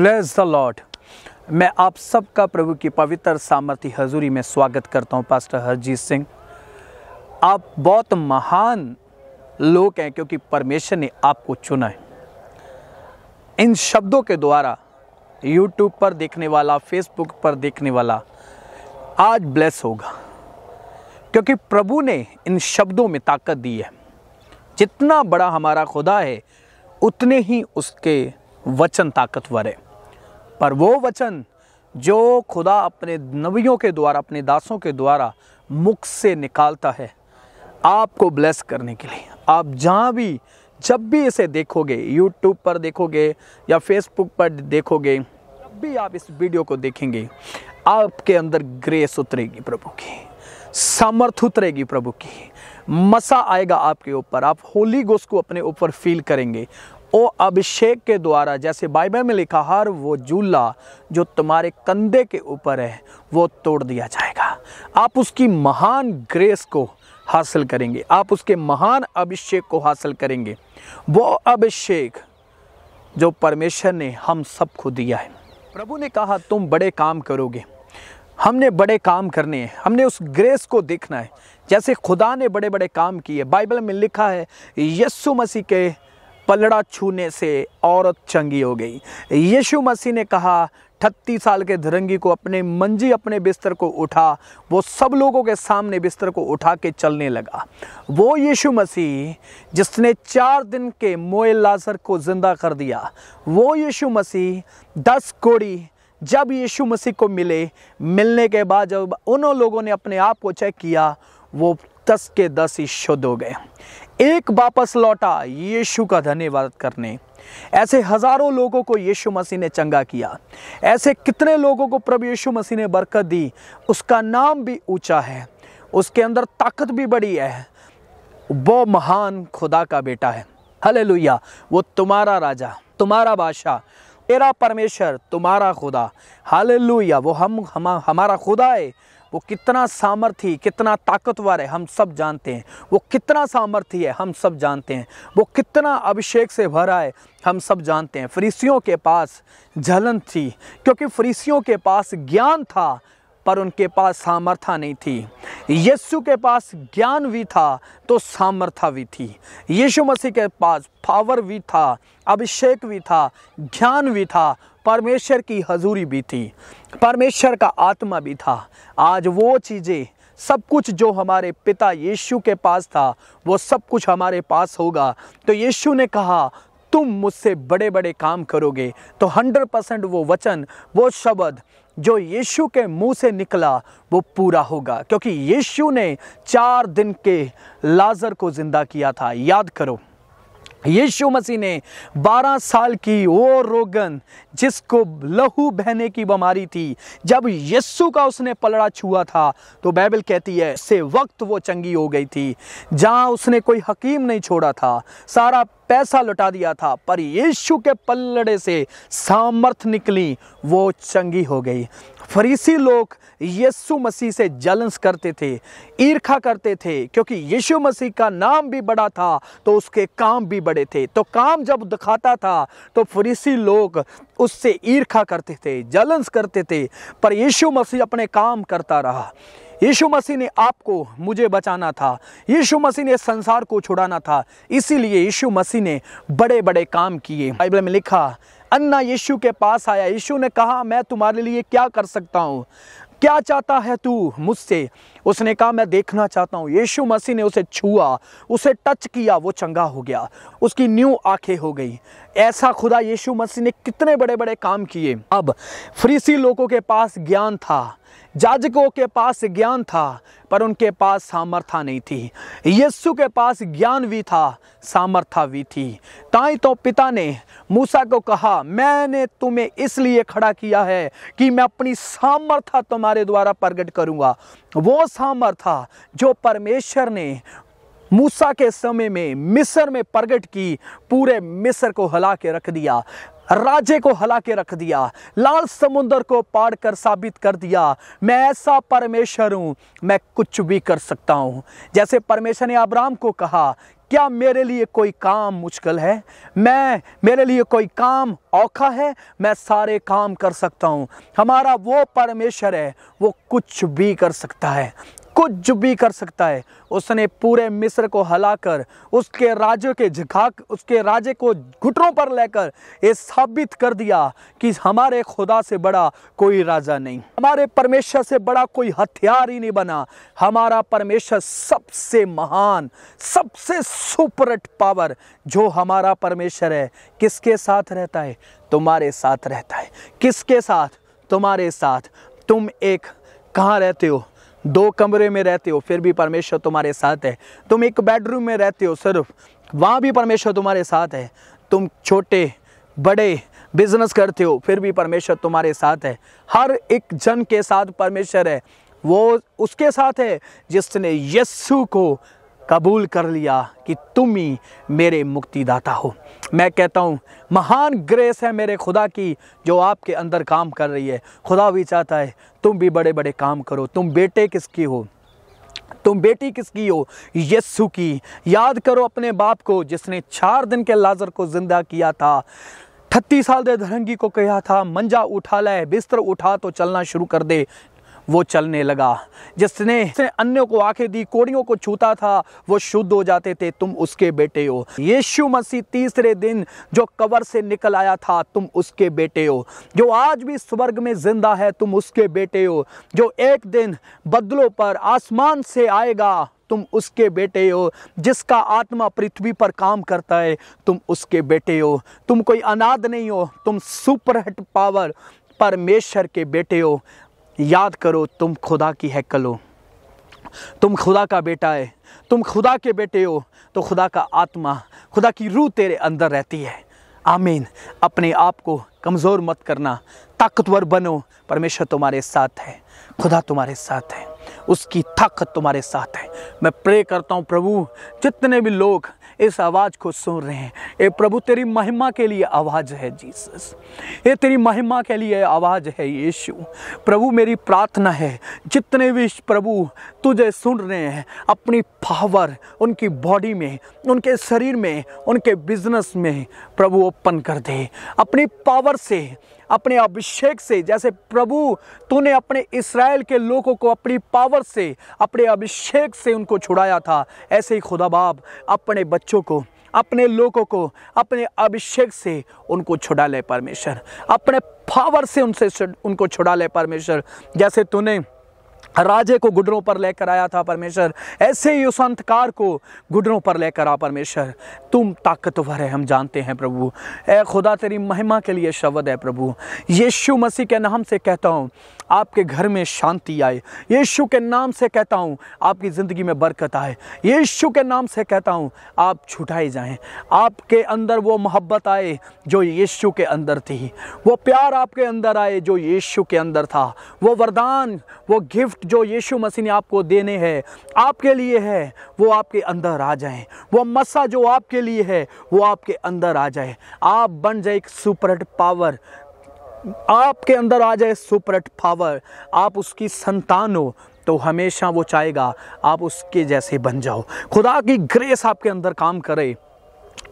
bless the Lord मैं आप सबका प्रभु की पवित्र सामर्थ्य हजूरी में स्वागत करता हूं पास्टर हरजीत सिंह आप बहुत महान लोग हैं क्योंकि परमेश्वर ने आपको चुना है इन शब्दों के द्वारा यूट्यूब पर देखने वाला फेसबुक पर देखने वाला आज ब्लेस होगा क्योंकि प्रभु ने इन शब्दों में ताकत दी है जितना बड़ा हमारा खुदा है उतने ही उसके वचन ताकतवर है पर वो वचन जो खुदा अपने नबियों के द्वारा अपने दासों के द्वारा मुख से निकालता है आपको ब्लेस करने के लिए आप जहाँ भी जब भी इसे देखोगे यूट्यूब पर देखोगे या फेसबुक पर देखोगे जब भी आप इस वीडियो को देखेंगे आपके अंदर ग्रेस उतरेगी प्रभु की सामर्थ उतरेगी प्रभु की मसा आएगा आपके ऊपर आप होली गोस को अपने ऊपर फील करेंगे ओ अभिषेक के द्वारा जैसे बाइबल में लिखा हर वो झूला जो तुम्हारे कंधे के ऊपर है वो तोड़ दिया जाएगा आप उसकी महान ग्रेस को हासिल करेंगे आप उसके महान अभिषेक को हासिल करेंगे वो अभिषेक जो परमेश्वर ने हम सबको दिया है प्रभु ने कहा तुम बड़े काम करोगे हमने बड़े काम करने हैं हमने उस ग्रेस को देखना है जैसे खुदा ने बड़े बड़े काम किए बाइबल में लिखा है यस्सु मसीह के पलड़ा छूने से औरत चंगी हो गई यीशु मसीह ने कहा ठत्तीस साल के धरंगी को अपने मंजी अपने बिस्तर को उठा वो सब लोगों के सामने बिस्तर को उठा के चलने लगा वो यीशु मसीह जिसने चार दिन के मोए लाजर को ज़िंदा कर दिया वो यीशु मसीह दस कोड़ी जब यीशु मसीह को मिले मिलने के बाद जब उन लोगों ने अपने आप को चेक किया वो दस के दस ही शुद्ध हो गए एक वापस लौटा यीशु का धन्यवाद करने ऐसे हजारों लोगों को यीशु मसीह ने चंगा किया ऐसे कितने लोगों को प्रभु यीशु मसीह ने बरकत दी उसका नाम भी ऊंचा है उसके अंदर ताकत भी बड़ी है वो महान खुदा का बेटा है हले वो तुम्हारा राजा तुम्हारा बादशाह तेरा परमेश्वर तुम्हारा खुदा हाल वो हम हम हमारा खुदा है वो कितना सामर्थ्य कितना ताकतवर है हम सब जानते हैं वो कितना सामर्थ्य है हम सब जानते हैं वो कितना अभिषेक से भरा है हम सब जानते हैं फरीसियों के पास जलन थी क्योंकि फरीसियों के पास ज्ञान था पर उनके पास सामर्थ्य नहीं थी यीशु के पास ज्ञान भी था तो सामर्थ्य भी थी यीशु मसीह के पास पावर भी था अभिषेक भी था ज्ञान भी था परमेश्वर की हजूरी भी थी परमेश्वर का आत्मा भी था आज वो चीज़ें सब कुछ जो हमारे पिता यीशु के पास था वो सब कुछ हमारे पास होगा तो यीशु ने कहा तुम मुझसे बड़े बड़े काम करोगे तो 100 परसेंट वो वचन वो शब्द जो यीशु के मुंह से निकला वो पूरा होगा क्योंकि यीशु ने चार दिन के लाजर को ज़िंदा किया था याद करो यीशु मसीह ने 12 साल की वो रोगन जिसको लहू बहने की बीमारी थी जब यीशु का उसने पलड़ा छुआ था तो बाइबल कहती है से वक्त वो चंगी हो गई थी जहाँ उसने कोई हकीम नहीं छोड़ा था सारा पैसा लुटा दिया था पर यीशु के पलड़े से सामर्थ निकली वो चंगी हो गई फरीसी लोग यीशु मसीह से जलंस करते थे ईर्खा करते थे क्योंकि यीशु मसीह का नाम भी बड़ा था तो उसके काम भी बड़े थे तो काम जब दिखाता था तो फरीसी लोग उससे ईर्खा करते थे जलंस करते थे पर यीशु मसीह अपने काम करता रहा यीशु मसीह ने आपको मुझे बचाना था यीशु मसीह ने संसार को छुड़ाना था इसीलिए यीशु मसीह ने बड़े बड़े काम किए बाइबल में लिखा अन्ना यीशु के पास आया यीशु ने कहा मैं तुम्हारे लिए क्या कर सकता हूँ क्या चाहता है तू मुझसे उसने कहा मैं देखना चाहता हूँ यीशु मसीह ने उसे छुआ उसे टच किया वो चंगा हो गया उसकी न्यू आंखें हो गई ऐसा खुदा यीशु मसीह ने कितने बड़े बड़े काम किए अब फ्रीसी लोगों के पास ज्ञान था जाजकों के पास ज्ञान था पर उनके पास सामर्था नहीं थी यीशु के पास ज्ञान भी था सामर्था भी थी ताई तो पिता ने मूसा को कहा मैंने तुम्हें इसलिए खड़ा किया है कि मैं अपनी सामर्था तुम्हारे द्वारा प्रकट करूंगा वो सामर था जो परमेश्वर ने मूसा के समय में मिस्र में प्रगट की पूरे मिस्र को हला के रख दिया राजे को हला के रख दिया लाल समुंदर को पार कर साबित कर दिया मैं ऐसा परमेश्वर हूँ मैं कुछ भी कर सकता हूँ जैसे परमेश्वर ने अब्राम को कहा क्या मेरे लिए कोई काम मुश्किल है मैं मेरे लिए कोई काम औखा है मैं सारे काम कर सकता हूँ हमारा वो परमेश्वर है वो कुछ भी कर सकता है कुछ भी कर सकता है उसने पूरे मिस्र को हलाकर उसके राज्य के झिकाक उसके राज्य को घुटनों पर लेकर ये साबित कर दिया कि हमारे खुदा से बड़ा कोई राजा नहीं हमारे परमेश्वर से बड़ा कोई हथियार ही नहीं बना हमारा परमेश्वर सबसे महान सबसे सुपरट पावर जो हमारा परमेश्वर है किसके साथ रहता है तुम्हारे साथ रहता है किसके साथ तुम्हारे साथ तुम एक कहाँ रहते हो दो कमरे में रहते हो फिर भी परमेश्वर तुम्हारे साथ है तुम एक बेडरूम में रहते हो सिर्फ वहाँ भी परमेश्वर तुम्हारे साथ है तुम छोटे बड़े बिजनेस करते हो फिर भी परमेश्वर तुम्हारे साथ है हर एक जन के साथ परमेश्वर है वो उसके साथ है जिसने यस्सु को कबूल कर लिया कि तुम ही मेरे मुक्तिदाता हो मैं कहता हूँ महान ग्रेस है मेरे खुदा की जो आपके अंदर काम कर रही है खुदा भी चाहता है तुम भी बड़े बड़े काम करो तुम बेटे किसकी हो तुम बेटी किसकी हो यस्सु की याद करो अपने बाप को जिसने चार दिन के लाजर को ज़िंदा किया था ठत्तीस साल दे धरंगी को कहा था मंजा उठा ले बिस्तर उठा तो चलना शुरू कर दे वो चलने लगा जिसने अन्यों को आंखें दी कोड़ियों को छूता था वो शुद्ध हो जाते थे तुम उसके बेटे हो यीशु मसीह तीसरे दिन जो कबर से निकल आया था तुम उसके बेटे हो जो आज भी स्वर्ग में जिंदा है तुम उसके बेटे हो जो एक दिन बदलों पर आसमान से आएगा तुम उसके बेटे हो जिसका आत्मा पृथ्वी पर काम करता है तुम उसके बेटे हो तुम कोई अनाथ नहीं हो तुम सुपरहिट पावर परमेश्वर के बेटे हो याद करो तुम खुदा की है कलो तुम खुदा का बेटा है तुम खुदा के बेटे हो तो खुदा का आत्मा खुदा की रूह तेरे अंदर रहती है आमीन अपने आप को कमज़ोर मत करना ताकतवर बनो परमेश्वर तुम्हारे साथ है खुदा तुम्हारे साथ है उसकी ताकत तुम्हारे साथ है मैं प्रे करता हूँ प्रभु जितने भी लोग इस आवाज़ को सुन रहे हैं ए प्रभु तेरी महिमा के लिए आवाज़ है जीसस ये तेरी महिमा के लिए आवाज़ है यीशु प्रभु मेरी प्रार्थना है जितने भी प्रभु तुझे सुन रहे हैं अपनी पावर उनकी बॉडी में उनके शरीर में उनके बिजनेस में प्रभु ओपन कर दे अपनी पावर से अपने अभिषेक से जैसे प्रभु तूने अपने इसराइल के लोगों को अपनी पावर से अपने अभिषेक से उनको छुड़ाया था ऐसे ही खुदाबाब अपने बच्चों बच्चों को अपने लोगों को अपने अभिषेक से उनको छुड़ा ले परमेश्वर अपने पावर से उनसे उनको छुड़ा ले परमेश्वर जैसे तूने राजे को गुडरों पर लेकर आया था परमेश्वर ऐसे ही उस अंतकार को गुडरों पर लेकर आ परमेश्वर तुम ताकतवर है हम जानते हैं प्रभु ए खुदा तेरी महिमा के लिए शब्द है प्रभु यीशु मसीह के नाम से कहता हूँ आपके घर में शांति आए यीशु के नाम से कहता हूँ आपकी ज़िंदगी में बरकत आए यीशु के नाम से कहता हूँ आप छुटाए जाएँ आपके अंदर वो मोहब्बत आए जो यीशु के अंदर थी वो प्यार आपके अंदर आए जो यीशु के अंदर था वो वरदान वो गिफ्ट गिफ्ट जो यीशु मसीह ने आपको देने हैं आपके लिए है वो आपके अंदर आ जाए वो मस्सा जो आपके लिए है वो आपके अंदर आ जाए आप बन जाए एक सुपरट पावर आपके अंदर आ जाए सुपरट पावर आप उसकी संतान हो तो हमेशा वो चाहेगा आप उसके जैसे बन जाओ खुदा की ग्रेस आपके अंदर काम करे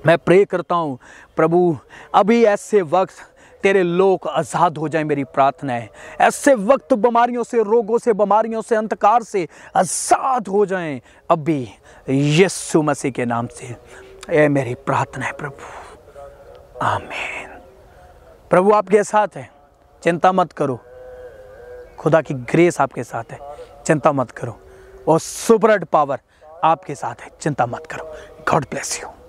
मैं प्रे करता हूँ प्रभु अभी ऐसे वक्त तेरे लोग आज़ाद हो जाए मेरी प्रार्थना है ऐसे वक्त बीमारियों से रोगों से बीमारियों से अंधकार से आज़ाद हो जाए अभी यीशु मसीह के नाम से ये मेरी प्रार्थना है प्रभु आमीन प्रभु आपके साथ है चिंता मत करो खुदा की ग्रेस आपके साथ है चिंता मत करो और सुपरड पावर आपके साथ है चिंता मत करो गॉड ब्लेस यू